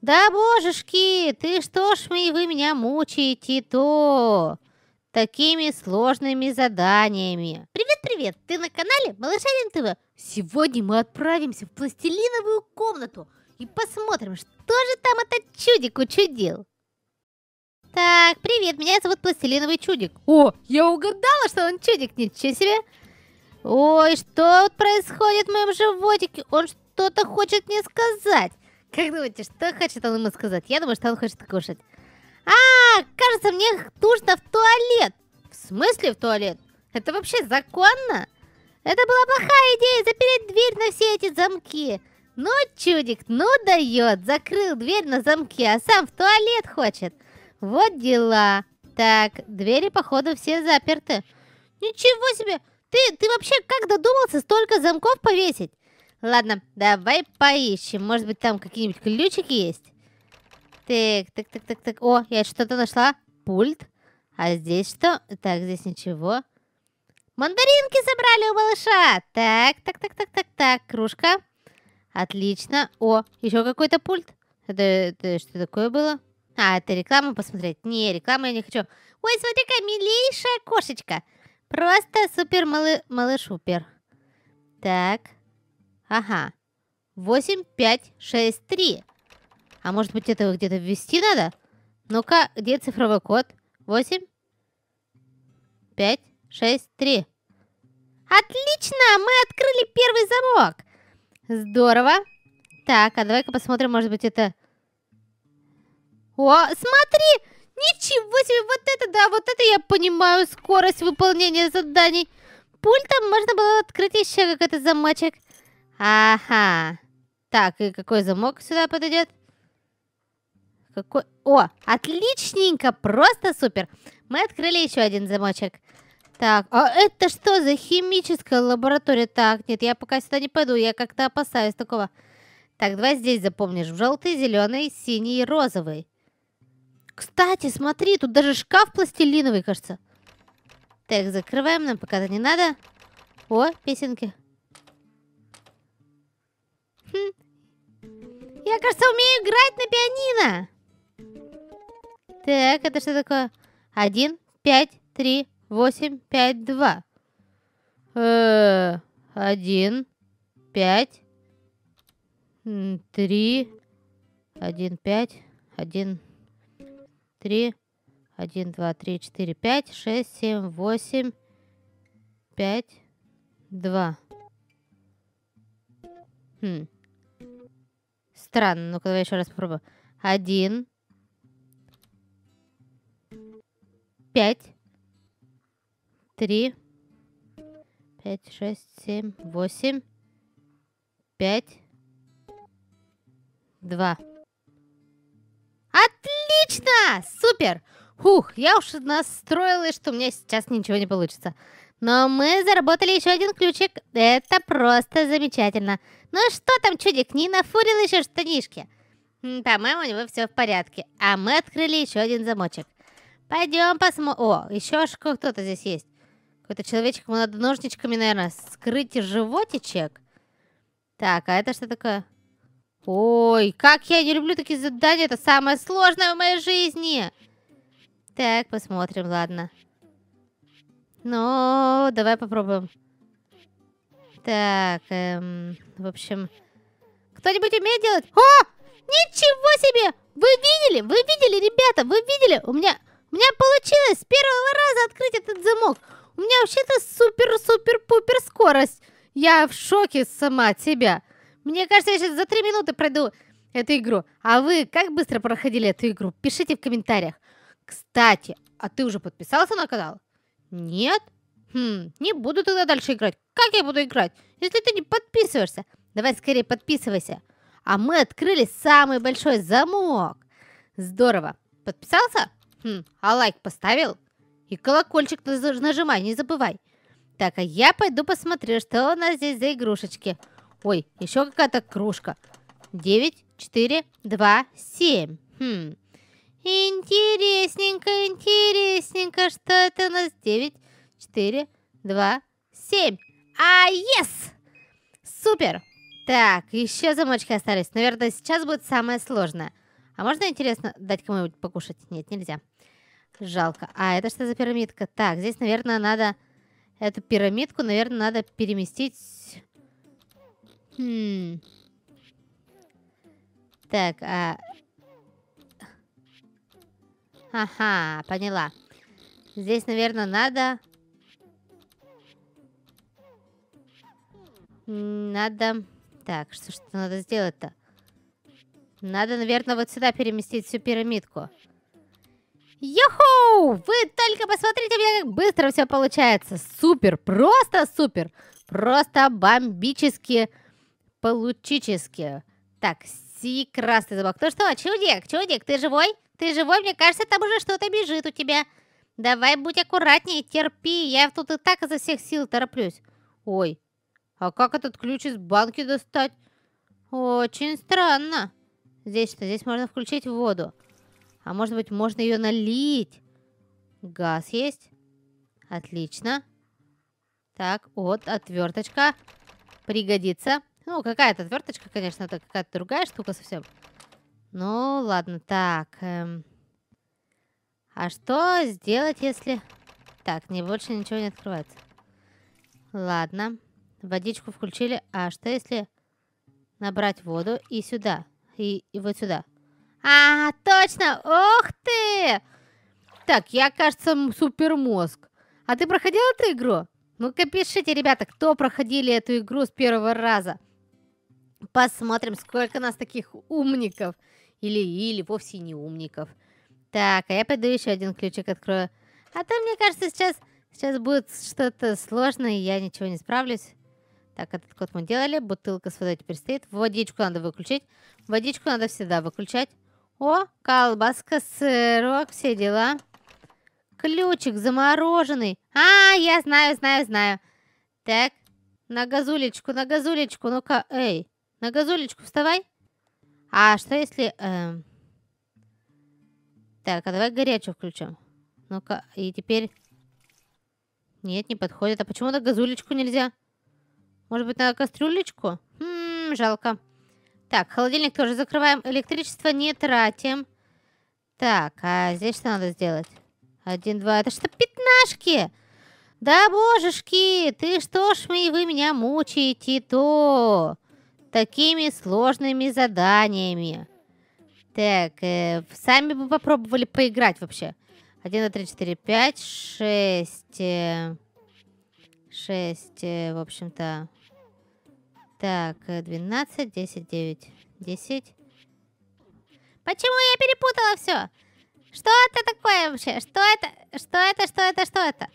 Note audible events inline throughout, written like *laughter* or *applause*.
«Да божешки, ты что ж мы, вы меня мучаете-то такими сложными заданиями?» Привет-привет, ты на канале Малышарин ТВ. Сегодня мы отправимся в пластилиновую комнату и посмотрим, что же там этот чудик учудил. Так, привет, меня зовут Пластилиновый Чудик. О, я угадала, что он чудик, ничего себе. Ой, что происходит в моем животике? Он что-то хочет мне сказать. Как думаете, что хочет он ему сказать? Я думаю, что он хочет кушать. А, кажется, мне нужно в туалет. В смысле в туалет? Это вообще законно? Это была плохая идея, запереть дверь на все эти замки. Ну, чудик, ну дает. Закрыл дверь на замке, а сам в туалет хочет. Вот дела. Так, двери, походу, все заперты. Ничего себе! Ты, ты вообще как додумался столько замков повесить? Ладно, давай поищем. Может быть, там какие-нибудь ключики есть? Так, так, так, так, так. О, я что-то нашла. Пульт. А здесь что? Так, здесь ничего. Мандаринки собрали у малыша. Так, так, так, так, так, так. Кружка. Отлично. О, еще какой-то пульт. Это, это что такое было? А, это реклама посмотреть? Не, рекламу я не хочу. Ой, смотри-ка, милейшая кошечка. Просто супер малы малыш упер. Так. Ага. 8, 5, 6, 3. А может быть этого где-то ввести надо? Ну-ка, где цифровой код? 8, 5, 6, 3. Отлично! Мы открыли первый замок! Здорово! Так, а давай-ка посмотрим, может быть это... О, смотри! Ничего себе! Вот это да! Вот это я понимаю скорость выполнения заданий! Пультом можно было открыть еще какой-то замочек. Ага. Так, и какой замок сюда подойдет? Какой... О, отличненько, просто супер. Мы открыли еще один замочек. Так, а это что за химическая лаборатория? Так, нет, я пока сюда не пойду, я как-то опасаюсь такого. Так, давай здесь запомнишь. Желтый, зеленый, синий и розовый. Кстати, смотри, тут даже шкаф пластилиновый, кажется. Так, закрываем, нам пока-то не надо. О, песенки. Хм. Я, кажется, умею играть на пианино. Так, это что такое? Один пять три восемь пять два. Э, один пять три один пять один три один два три четыре пять шесть семь восемь пять два. Хм. Странно. Ну-ка, давай еще раз попробую. Один. Пять. Три. Пять, шесть, семь, восемь. Пять. Два. Отлично! Супер! Хух, я уж настроилась, что у меня сейчас ничего не получится. Но мы заработали еще один ключик. Это просто замечательно. Ну что там, чудик, не нафурил еще штанишки? По-моему, у него все в порядке. А мы открыли еще один замочек. Пойдем посмотрим. О, еще кто-то здесь есть. Какой-то человечек, ему надо ножничками, наверное, скрыть животичек. Так, а это что такое? Ой, как я не люблю такие задания. Это самое сложное в моей жизни. Так, посмотрим, ладно. Ладно. Ну, давай попробуем. Так, эм, в общем... Кто-нибудь умеет делать? О! Ничего себе! Вы видели? Вы видели, ребята? Вы видели? У меня... У меня получилось с первого раза открыть этот замок. У меня вообще-то супер-супер-пупер скорость. Я в шоке сама от себя. Мне кажется, я сейчас за три минуты пройду эту игру. А вы как быстро проходили эту игру? Пишите в комментариях. Кстати, а ты уже подписался на канал? Нет? Хм, не буду тогда дальше играть. Как я буду играть, если ты не подписываешься? Давай скорее подписывайся. А мы открыли самый большой замок. Здорово. Подписался? Хм, а лайк поставил? И колокольчик нажимай, не забывай. Так, а я пойду посмотрю, что у нас здесь за игрушечки. Ой, еще какая-то кружка. 9, 4, 2, 7. Хм. Интересненько, интересненько, что это у нас? 9, 4, 2, 7. А, yes! Супер! Так, еще замочки остались. Наверное, сейчас будет самое сложное. А можно, интересно, дать кому-нибудь покушать? Нет, нельзя. Жалко. А, это что за пирамидка? Так, здесь, наверное, надо... Эту пирамидку, наверное, надо переместить... Хм. Так, а Ага, поняла. Здесь, наверное, надо... Надо... Так, что что надо сделать-то? Надо, наверное, вот сюда переместить всю пирамидку. Йоху! Вы только посмотрите, у меня как быстро все получается. Супер, просто супер. Просто бомбически, получически. Так, си красный замок. Ну что, чудик, чудик, ты живой? Ты живой? Мне кажется, там уже что-то бежит у тебя. Давай будь аккуратнее, терпи. Я тут и так изо всех сил тороплюсь. Ой, а как этот ключ из банки достать? Очень странно. Здесь что? Здесь можно включить воду. А может быть, можно ее налить? Газ есть. Отлично. Так, вот, отверточка. Пригодится. Ну, какая-то отверточка, конечно, это какая-то другая штука совсем. Ну, ладно, так. Эм. А что сделать, если... Так, не больше ничего не открывается. Ладно. Водичку включили. А что, если набрать воду и сюда? И, и вот сюда. А, точно! Ух ты! Так, я, кажется, супермозг. А ты проходил эту игру? Ну-ка пишите, ребята, кто проходили эту игру с первого раза. Посмотрим, сколько нас таких умников. Или или вовсе не умников. Так, а я пойду еще один ключик открою. А там, мне кажется, сейчас, сейчас будет что-то сложное, и я ничего не справлюсь. Так, этот код мы делали. Бутылка с водой теперь стоит. Водичку надо выключить. Водичку надо всегда выключать. О, колбаска, сырок, все дела. Ключик замороженный. А, я знаю, знаю, знаю. Так, на газулечку, на газулечку. Ну-ка, эй, на газулечку вставай. А что если... Э, так, а давай горячую включим. Ну-ка, и теперь... Нет, не подходит. А почему на газулечку нельзя? Может быть, на кастрюлечку? Хм, жалко. Так, холодильник тоже закрываем. Электричество не тратим. Так, а здесь что надо сделать? Один, два. Это что, пятнашки? Да, божешки, ты что ж, мы, вы меня мучаете-то? такими сложными заданиями. Так, э, сами бы попробовали поиграть вообще. 1, 2, 3, 4, 5, 6. Э, 6, э, в общем-то. Так, 12, 10, 9, 10. Почему я перепутала все? Что это такое вообще? Что это? Что это? Что это? Что это?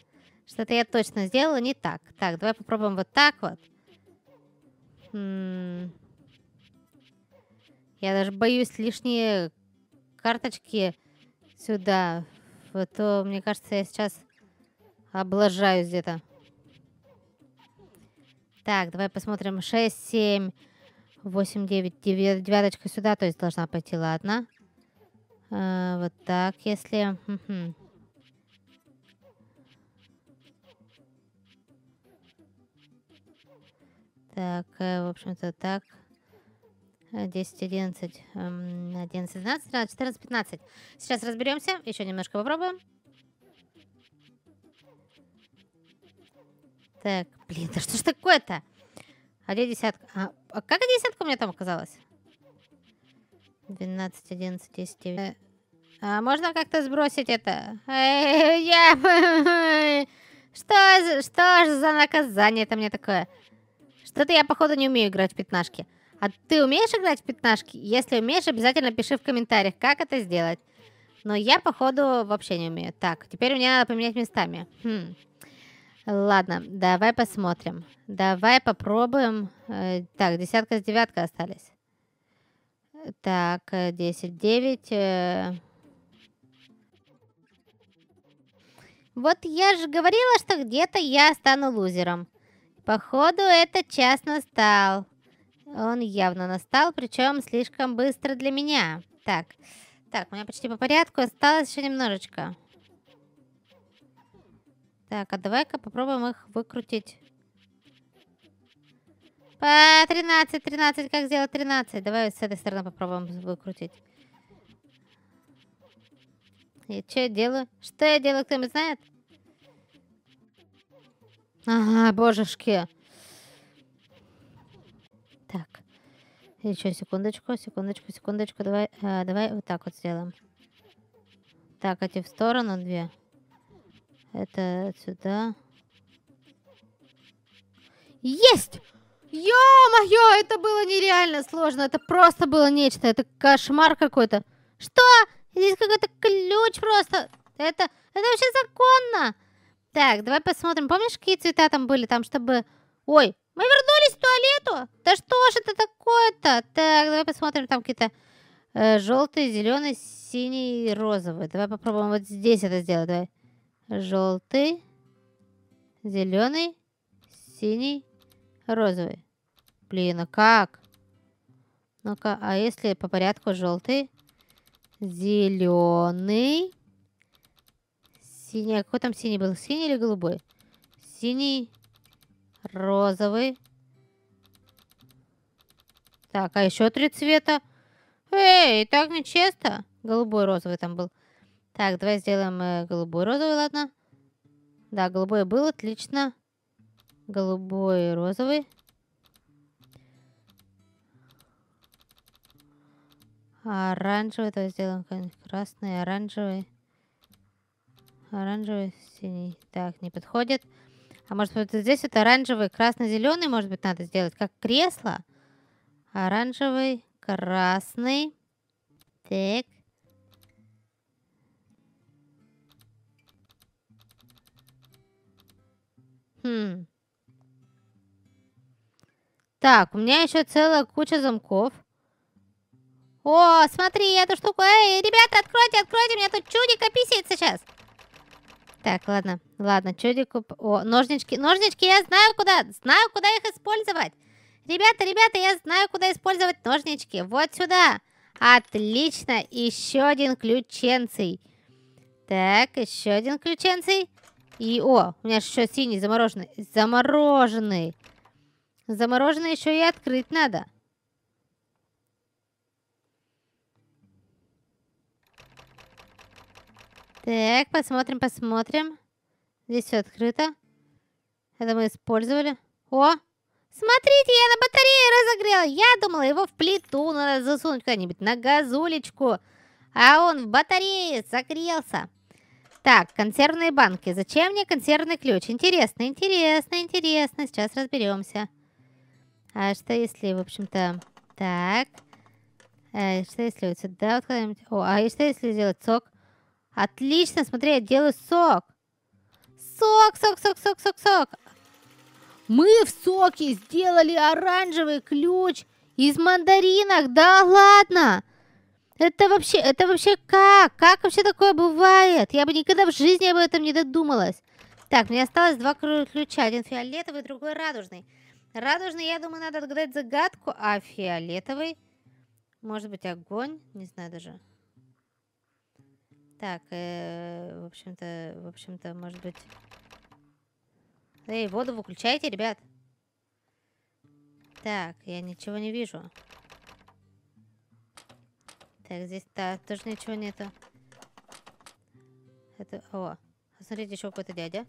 Что-то я точно сделала не так. Так, давай попробуем вот так вот. Я даже боюсь лишние карточки сюда. Вот то, мне кажется, я сейчас облажаюсь где-то. Так, давай посмотрим. 6, 7, 8, 9, 9. Девяточка сюда, то есть должна пойти, ладно. А, вот так, если... Так, э, в общем-то, так. 10, 11, 11, 12, 13, 14, 15. Сейчас разберемся. Еще немножко попробуем. Так, блин, да что ж такое-то? А где десятка? А, а как десятка у меня там оказалась? 12, 11, 10, 9. А можно как-то сбросить это? Э, я... *laughs* Что, что же за наказание это мне такое? Что-то я, походу, не умею играть в пятнашки. А ты умеешь играть в пятнашки? Если умеешь, обязательно пиши в комментариях, как это сделать. Но я, походу, вообще не умею. Так, теперь мне надо поменять местами. Хм. Ладно, давай посмотрим. Давай попробуем. Э, так, десятка с девяткой остались. Так, э, десять, девять. Э. Вот я же говорила, что где-то я стану лузером. Походу, этот час настал. Он явно настал, причем слишком быстро для меня. Так, так, у меня почти по порядку, осталось еще немножечко. Так, а давай-ка попробуем их выкрутить. По 13, 13, как сделать 13? Давай с этой стороны попробуем выкрутить. И что я делаю? Что я делаю, кто-нибудь знает? Ага, божешки. Так. Еще секундочку, секундочку, секундочку. Давай, э, давай вот так вот сделаем. Так, эти а в сторону две. Это сюда. Есть! Ё-моё, это было нереально сложно. Это просто было нечто. Это кошмар какой-то. Что? Здесь какой-то ключ просто. Это, это вообще законно. Так, давай посмотрим. Помнишь, какие цвета там были? Там, чтобы... Ой, мы вернулись в туалету? Да что же это такое-то? Так, давай посмотрим. Там какие-то э, желтые, зеленые, синие и розовые. Давай попробуем вот здесь это сделать. Давай. Желтый, зеленый, синий, розовый. Блин, а как? Ну-ка, а если по порядку желтый, зеленый, Синий. какой там синий был? Синий или голубой? Синий. Розовый. Так, а еще три цвета. Эй, так нечестно. Голубой, розовый там был. Так, давай сделаем э, голубой, розовый, ладно. Да, голубой был, отлично. Голубой, розовый. Оранжевый, давай сделаем красный, оранжевый. Оранжевый, синий. Так, не подходит. А может быть здесь это оранжевый, красно-зеленый, может быть, надо сделать, как кресло. Оранжевый, красный. Так. Хм. Так, у меня еще целая куча замков. О, смотри, эту штуку. Эй, ребята, откройте, откройте, у меня тут чудик писит сейчас. Так, ладно, ладно, чудику... О, ножнички, ножнички, я знаю куда, знаю куда их использовать. Ребята, ребята, я знаю куда использовать ножнички, вот сюда. Отлично, еще один ключенций. Так, еще один ключенций. И, о, у меня еще синий замороженный, замороженный. Замороженный еще и открыть надо. Так, посмотрим, посмотрим. Здесь все открыто. Это мы использовали. О! Смотрите, я на батарее разогрела. Я думала, его в плиту надо засунуть куда-нибудь на газулечку. А он в батарее согрелся. Так, консервные банки. Зачем мне консервный ключ? Интересно, интересно, интересно. Сейчас разберемся. А что если, в общем-то... Так. А что если вот сюда вот куда-нибудь... О, а что если сделать сок? Отлично, смотри, я делаю сок. Сок, сок, сок, сок, сок, сок. Мы в соке сделали оранжевый ключ из мандаринок. Да ладно! Это вообще, это вообще как? Как вообще такое бывает? Я бы никогда в жизни об этом не додумалась. Так, мне осталось два ключа. Один фиолетовый, другой радужный. Радужный, я думаю, надо отгадать загадку. А фиолетовый? Может быть, огонь? Не знаю даже. Так, э, в общем-то, в общем-то, может быть... Эй, воду выключайте, ребят. Так, я ничего не вижу. Так, здесь -то тоже ничего нету. Это, о, смотрите, еще какой-то дядя.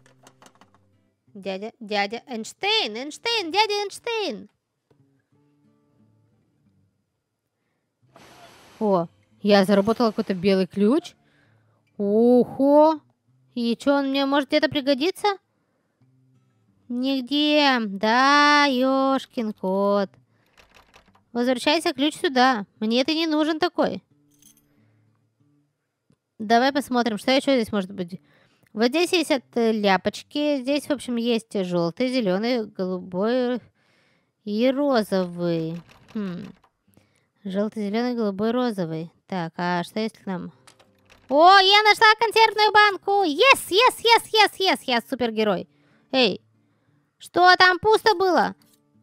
Дядя, дядя, Эйнштейн, Эйнштейн, дядя Эйнштейн. О, я заработала какой-то белый ключ. Ухо! И что, он мне может где-то пригодиться? Нигде. Да, ёшкин кот. Возвращайся ключ сюда. Мне это не нужен такой. Давай посмотрим, что еще здесь может быть. Вот здесь есть от э, ляпочки. Здесь, в общем, есть желтый, зеленый, голубой и розовый. Хм. Желтый, зеленый, голубой, розовый. Так, а что есть к нам? О, я нашла консервную банку. Yes, yes, yes, yes, yes, я супергерой. Эй, что там пусто было?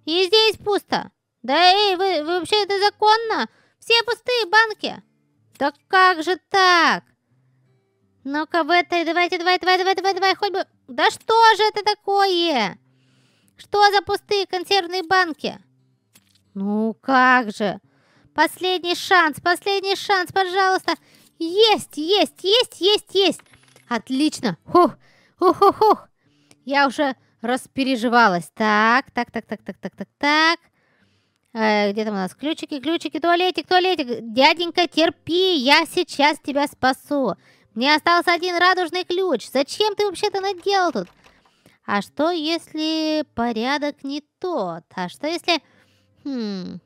И здесь пусто. Да эй, вы, вы вообще это законно? Все пустые банки. Да как же так? Ну-ка, в этой, давайте, давай, давай, давай, давай, давай, хоть бы... Да что же это такое? Что за пустые консервные банки? Ну как же? Последний шанс, последний шанс, пожалуйста. Пожалуйста. Есть, есть, есть, есть, есть! Отлично! Хух, хух, хух, хух! Я уже распереживалась. Так, так, так, так, так, так, так, так. Э, где там у нас ключики, ключики, туалетик, туалетик. Дяденька, терпи, я сейчас тебя спасу. Мне остался один радужный ключ. Зачем ты вообще-то наделал тут? А что, если порядок не тот? А что, если... Хм...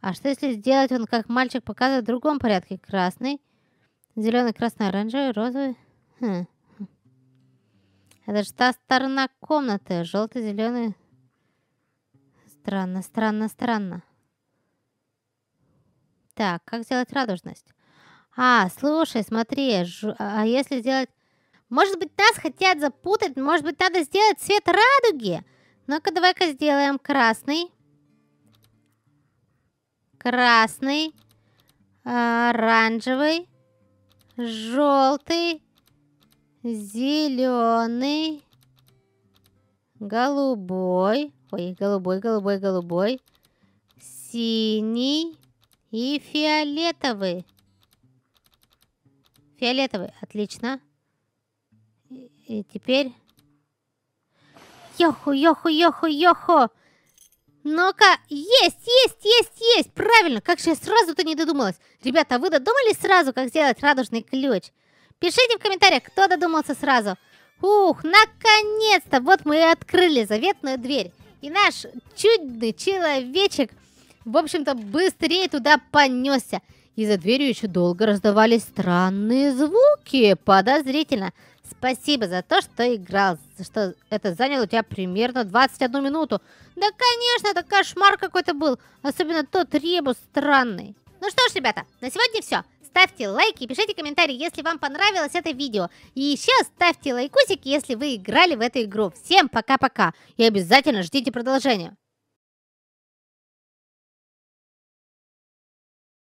А что если сделать он, как мальчик показывает, в другом порядке? Красный, зеленый, красный, оранжевый, розовый. Хм. Это же та сторона комнаты. Желтый, зеленый. Странно, странно, странно. Так, как сделать радужность? А, слушай, смотри, ж... А, а если сделать... Может быть, нас хотят запутать, может быть, надо сделать цвет радуги? Ну-ка, давай-ка сделаем красный красный, а, оранжевый, желтый, зеленый, голубой, ой, голубой, голубой, голубой, синий и фиолетовый. Фиолетовый, отлично. И теперь... Йоху, йоху, йоху, йоху! Ну-ка, есть, есть, есть, есть! Правильно, как же я сразу-то не додумалась. Ребята, а вы додумались сразу, как сделать радужный ключ? Пишите в комментариях, кто додумался сразу. Ух, наконец-то! Вот мы и открыли заветную дверь. И наш чудный человечек, в общем-то, быстрее туда понесся. И за дверью еще долго раздавались странные звуки. Подозрительно. Спасибо за то, что играл, что это заняло у тебя примерно 21 минуту. Да, конечно, это кошмар какой-то был, особенно тот ребус странный. Ну что ж, ребята, на сегодня все. Ставьте лайки, пишите комментарии, если вам понравилось это видео. И еще ставьте лайкусики, если вы играли в эту игру. Всем пока-пока и обязательно ждите продолжения.